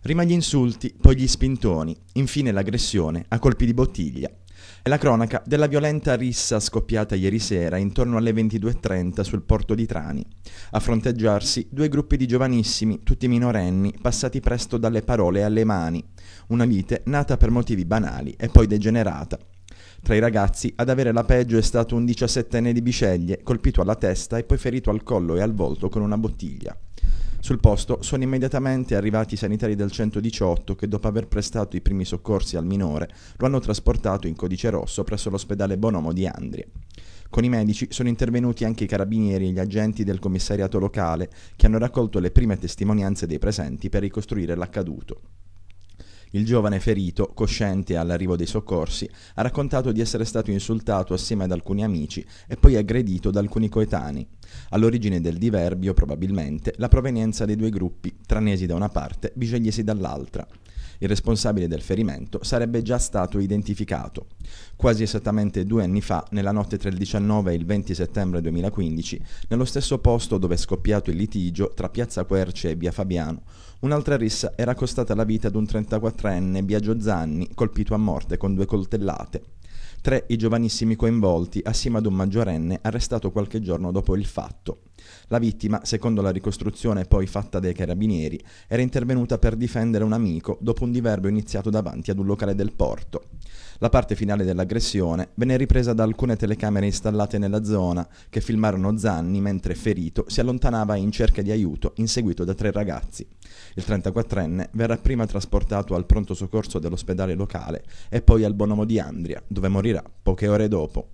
Prima gli insulti, poi gli spintoni, infine l'aggressione a colpi di bottiglia. È la cronaca della violenta rissa scoppiata ieri sera intorno alle 22.30 sul porto di Trani. A fronteggiarsi due gruppi di giovanissimi, tutti minorenni, passati presto dalle parole alle mani. Una lite nata per motivi banali e poi degenerata. Tra i ragazzi ad avere la peggio è stato un 17enne di Biceglie, colpito alla testa e poi ferito al collo e al volto con una bottiglia. Sul posto sono immediatamente arrivati i sanitari del 118 che dopo aver prestato i primi soccorsi al minore lo hanno trasportato in codice rosso presso l'ospedale Bonomo di Andrie. Con i medici sono intervenuti anche i carabinieri e gli agenti del commissariato locale che hanno raccolto le prime testimonianze dei presenti per ricostruire l'accaduto. Il giovane ferito, cosciente all'arrivo dei soccorsi, ha raccontato di essere stato insultato assieme ad alcuni amici e poi aggredito da alcuni coetanei. All'origine del diverbio, probabilmente, la provenienza dei due gruppi, tranesi da una parte, bigegliesi dall'altra. Il responsabile del ferimento sarebbe già stato identificato. Quasi esattamente due anni fa, nella notte tra il 19 e il 20 settembre 2015, nello stesso posto dove è scoppiato il litigio tra Piazza Querce e Via Fabiano, un'altra rissa era costata la vita ad un 34enne Biagio Zanni colpito a morte con due coltellate. Tre i giovanissimi coinvolti assieme ad un maggiorenne arrestato qualche giorno dopo il fatto. La vittima, secondo la ricostruzione poi fatta dai carabinieri, era intervenuta per difendere un amico dopo un diverbio iniziato davanti ad un locale del porto. La parte finale dell'aggressione venne ripresa da alcune telecamere installate nella zona che filmarono Zanni mentre ferito si allontanava in cerca di aiuto inseguito da tre ragazzi. Il 34enne verrà prima trasportato al pronto soccorso dell'ospedale locale e poi al Bonomo di Andria, dove morirà poche ore dopo.